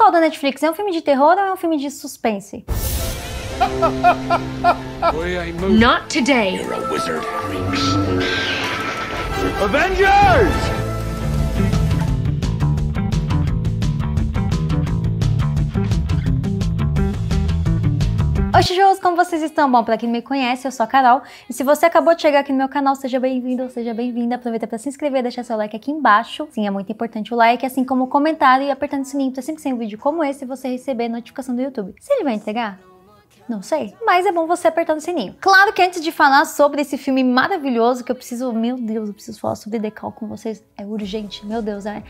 qual da Netflix? É um filme de terror ou é um filme de suspense? Not today. You're a wizard. Avengers! Oi, tijolos, como vocês estão? Bom, para quem não me conhece, eu sou a Carol. E se você acabou de chegar aqui no meu canal, seja bem-vindo ou seja bem-vinda. Aproveita para se inscrever, deixar seu like aqui embaixo. Sim, é muito importante o like, assim como o comentário e apertando o sininho para sempre que tem um vídeo como esse você receber notificação do YouTube. Se ele vai entregar, não sei. Mas é bom você apertar no sininho. Claro que antes de falar sobre esse filme maravilhoso que eu preciso... Meu Deus, eu preciso falar sobre Decal com vocês. É urgente, meu Deus, é,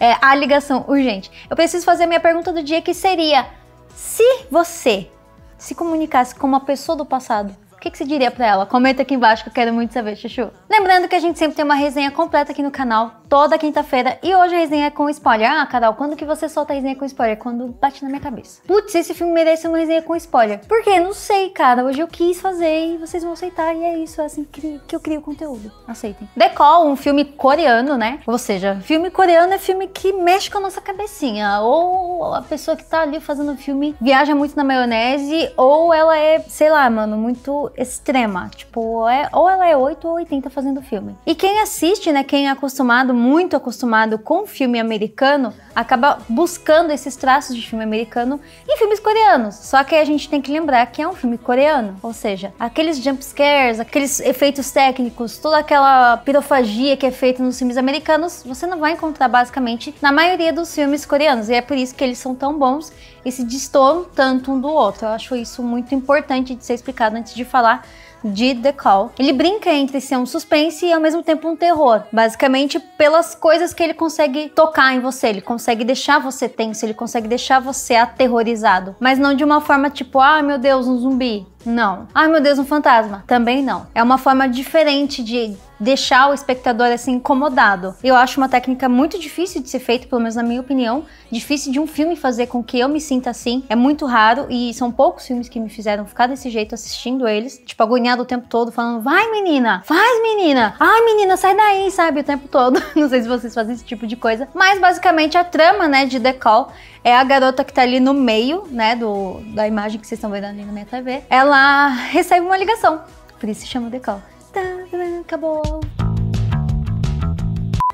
é a ligação urgente. Eu preciso fazer a minha pergunta do dia que seria... Se você se comunicasse com uma pessoa do passado, o que, que você diria para ela? Comenta aqui embaixo que eu quero muito saber, Chuchu. Lembrando que a gente sempre tem uma resenha completa aqui no canal toda quinta-feira. E hoje a resenha é com spoiler. Ah, Carol, quando que você solta a resenha com spoiler? Quando bate na minha cabeça. Putz, esse filme merece uma resenha com spoiler. Por quê? Não sei, cara. Hoje eu quis fazer e vocês vão aceitar. E é isso, é assim que eu crio conteúdo. Aceitem. The Call, um filme coreano, né? Ou seja, filme coreano é filme que mexe com a nossa cabecinha. Ou a pessoa que tá ali fazendo o filme viaja muito na maionese, ou ela é, sei lá, mano, muito extrema. Tipo, é, ou ela é 8 ou 80 fazendo filme. E quem assiste, né? Quem é acostumado muito acostumado com filme americano acaba buscando esses traços de filme americano em filmes coreanos. Só que a gente tem que lembrar que é um filme coreano, ou seja, aqueles jump scares, aqueles efeitos técnicos, toda aquela pirofagia que é feita nos filmes americanos, você não vai encontrar basicamente na maioria dos filmes coreanos. E é por isso que eles são tão bons e se distorcem tanto um do outro. Eu acho isso muito importante de ser explicado antes de falar de The Call. Ele brinca entre ser um suspense e ao mesmo tempo um terror, basicamente pelas coisas que ele consegue tocar em você, ele consegue deixar você tenso, ele consegue deixar você aterrorizado, mas não de uma forma tipo, ah, meu Deus, um zumbi. Não. Ai, meu Deus, um fantasma. Também não. É uma forma diferente de deixar o espectador assim incomodado. Eu acho uma técnica muito difícil de ser feita, pelo menos na minha opinião, difícil de um filme fazer com que eu me sinta assim. É muito raro e são poucos filmes que me fizeram ficar desse jeito assistindo eles, tipo agoniado o tempo todo falando: "Vai, menina, faz, menina. Ai, menina, sai daí", sabe, o tempo todo. Não sei se vocês fazem esse tipo de coisa, mas basicamente a trama, né, de The Call é a garota que tá ali no meio, né, do da imagem que vocês estão vendo ali na minha TV. Ela recebe uma ligação. Por isso se chama The Call. したブラ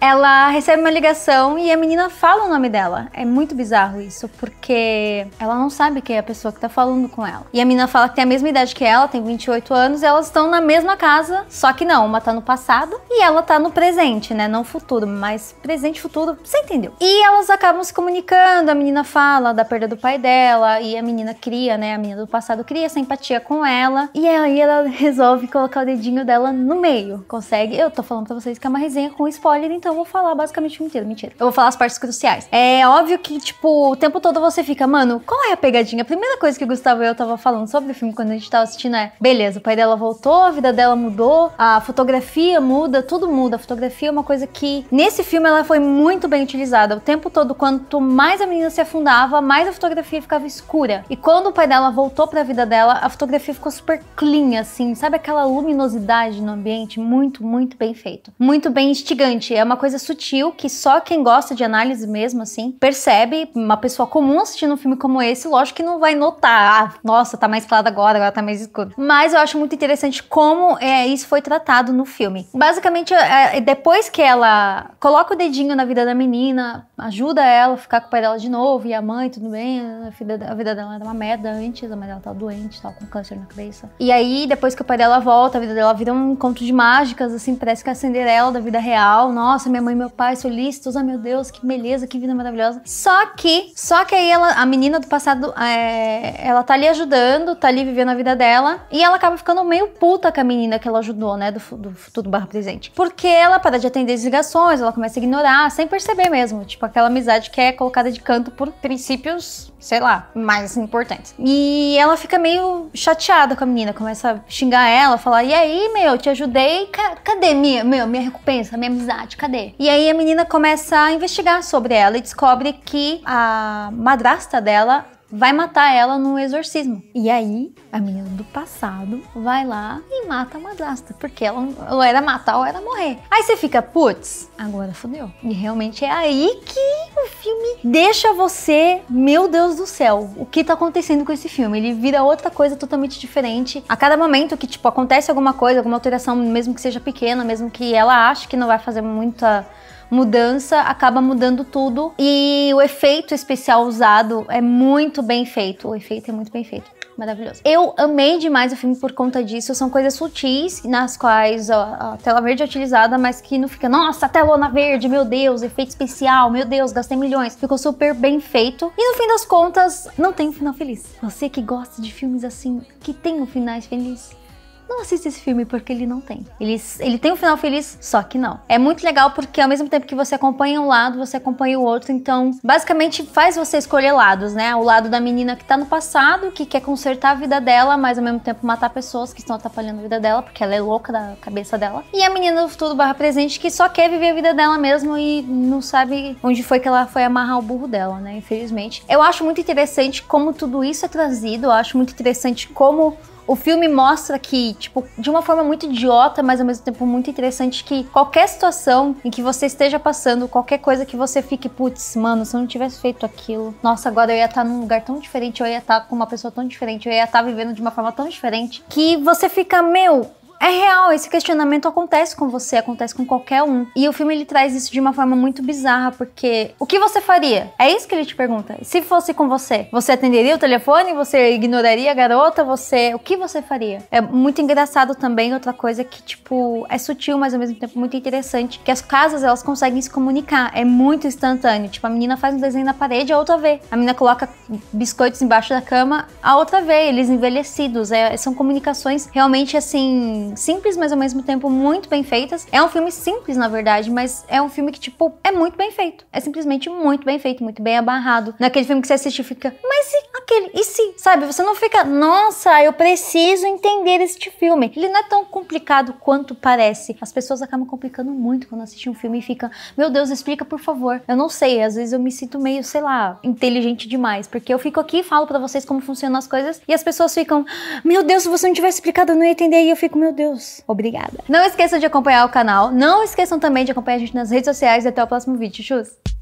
ela recebe uma ligação e a menina fala o nome dela. É muito bizarro isso, porque ela não sabe quem é a pessoa que tá falando com ela. E a menina fala que tem a mesma idade que ela, tem 28 anos, e elas estão na mesma casa, só que não, uma tá no passado e ela tá no presente, né? Não futuro, mas presente, futuro, você entendeu. E elas acabam se comunicando, a menina fala da perda do pai dela, e a menina cria, né? A menina do passado cria essa empatia com ela, e aí ela resolve colocar o dedinho dela no meio. Consegue? Eu tô falando pra vocês que é uma resenha com spoiler, então eu vou falar basicamente mentira, mentira. Eu vou falar as partes cruciais. É óbvio que, tipo, o tempo todo você fica, mano, qual é a pegadinha? A primeira coisa que o Gustavo e eu tava falando sobre o filme quando a gente tava assistindo é: beleza, o pai dela voltou, a vida dela mudou, a fotografia muda, tudo muda. A fotografia é uma coisa que, nesse filme, ela foi muito bem utilizada. O tempo todo, quanto mais a menina se afundava, mais a fotografia ficava escura. E quando o pai dela voltou pra vida dela, a fotografia ficou super clean, assim, sabe? Aquela luminosidade no ambiente, muito, muito bem feito. Muito bem instigante. É uma coisa coisa sutil que só quem gosta de análise mesmo, assim, percebe. Uma pessoa comum assistindo um filme como esse, lógico que não vai notar. Ah, nossa, tá mais claro agora, agora tá mais escuro. Mas eu acho muito interessante como é, isso foi tratado no filme. Basicamente, é, é depois que ela coloca o dedinho na vida da menina, ajuda ela a ficar com o pai dela de novo, e a mãe, tudo bem, a vida, a vida dela era uma merda antes, a mãe dela tava doente, tava com câncer na cabeça. E aí, depois que o pai dela volta, a vida dela vira um conto de mágicas, assim, parece que é a Cinderela da vida real, nossa, nossa, minha mãe e meu pai solícitos, ah, meu Deus, que beleza, que vida maravilhosa. Só que, só que aí ela, a menina do passado, é, ela tá ali ajudando, tá ali vivendo a vida dela, e ela acaba ficando meio puta com a menina que ela ajudou, né, do, do futuro barra presente. Porque ela para de atender as ligações, ela começa a ignorar, sem perceber mesmo, tipo, aquela amizade que é colocada de canto por princípios, sei lá, mais importantes. E ela fica meio chateada com a menina, começa a xingar ela, falar, e aí, meu, te ajudei, cadê minha, meu, minha recompensa, minha amizade, cadê? E aí a menina começa a investigar sobre ela e descobre que a madrasta dela vai matar ela no exorcismo. E aí, a menina do passado vai lá e mata a madrasta, porque ela ou era matar ou era morrer. Aí você fica, putz, agora fodeu. E realmente é aí que o filme deixa você, meu Deus do céu, o que tá acontecendo com esse filme? Ele vira outra coisa totalmente diferente. A cada momento que, tipo, acontece alguma coisa, alguma alteração, mesmo que seja pequena, mesmo que ela ache que não vai fazer muita mudança acaba mudando tudo e o efeito especial usado é muito bem feito. O efeito é muito bem feito maravilhoso. Eu amei demais o filme por conta disso. São coisas sutis nas quais a, a tela verde é utilizada, mas que não fica, nossa, telona verde, meu Deus, efeito especial, meu Deus, gastei milhões. Ficou super bem feito. E no fim das contas, não tem um final feliz. Você que gosta de filmes assim, que tem um finais feliz não assista esse filme porque ele não tem. Ele, ele tem um final feliz, só que não. É muito legal porque ao mesmo tempo que você acompanha um lado, você acompanha o outro. Então, basicamente faz você escolher lados, né? O lado da menina que tá no passado, que quer consertar a vida dela, mas ao mesmo tempo matar pessoas que estão atrapalhando a vida dela, porque ela é louca da cabeça dela. E a menina do futuro barra presente que só quer viver a vida dela mesmo e não sabe onde foi que ela foi amarrar o burro dela, né? Infelizmente. Eu acho muito interessante como tudo isso é trazido, eu acho muito interessante como o filme mostra que, tipo, de uma forma muito idiota, mas ao mesmo tempo muito interessante, que qualquer situação em que você esteja passando, qualquer coisa que você fique, putz, mano, se eu não tivesse feito aquilo, nossa, agora eu ia estar tá num lugar tão diferente, eu ia estar tá com uma pessoa tão diferente, eu ia estar tá vivendo de uma forma tão diferente, que você fica, meu, é real, esse questionamento acontece com você, acontece com qualquer um. E o filme ele traz isso de uma forma muito bizarra, porque o que você faria? É isso que ele te pergunta. Se fosse com você, você atenderia o telefone? Você ignoraria a garota? Você, o que você faria? É muito engraçado também outra coisa que tipo é sutil, mas ao mesmo tempo muito interessante, que as casas elas conseguem se comunicar, é muito instantâneo. Tipo, a menina faz um desenho na parede, a outra vê. A menina coloca biscoitos embaixo da cama, a outra vê, eles envelhecidos. É, são comunicações realmente assim simples, mas ao mesmo tempo muito bem feitas. É um filme simples, na verdade, mas é um filme que, tipo, é muito bem feito. É simplesmente muito bem feito, muito bem abarrado. Naquele é filme que você assiste e fica, mas aquele e se, sabe? Você não fica, nossa, eu preciso entender este filme. Ele não é tão complicado quanto parece. As pessoas acabam complicando muito quando assistem um filme e ficam, meu Deus, explica por favor. Eu não sei, às vezes eu me sinto meio, sei lá, inteligente demais, porque eu fico aqui e falo para vocês como funcionam as coisas e as pessoas ficam, meu Deus, se você não tivesse explicado, eu não ia entender. E eu fico, meu Deus, obrigada. Não esqueçam de acompanhar o canal, não esqueçam também de acompanhar a gente nas redes sociais e até o próximo vídeo. Tchau!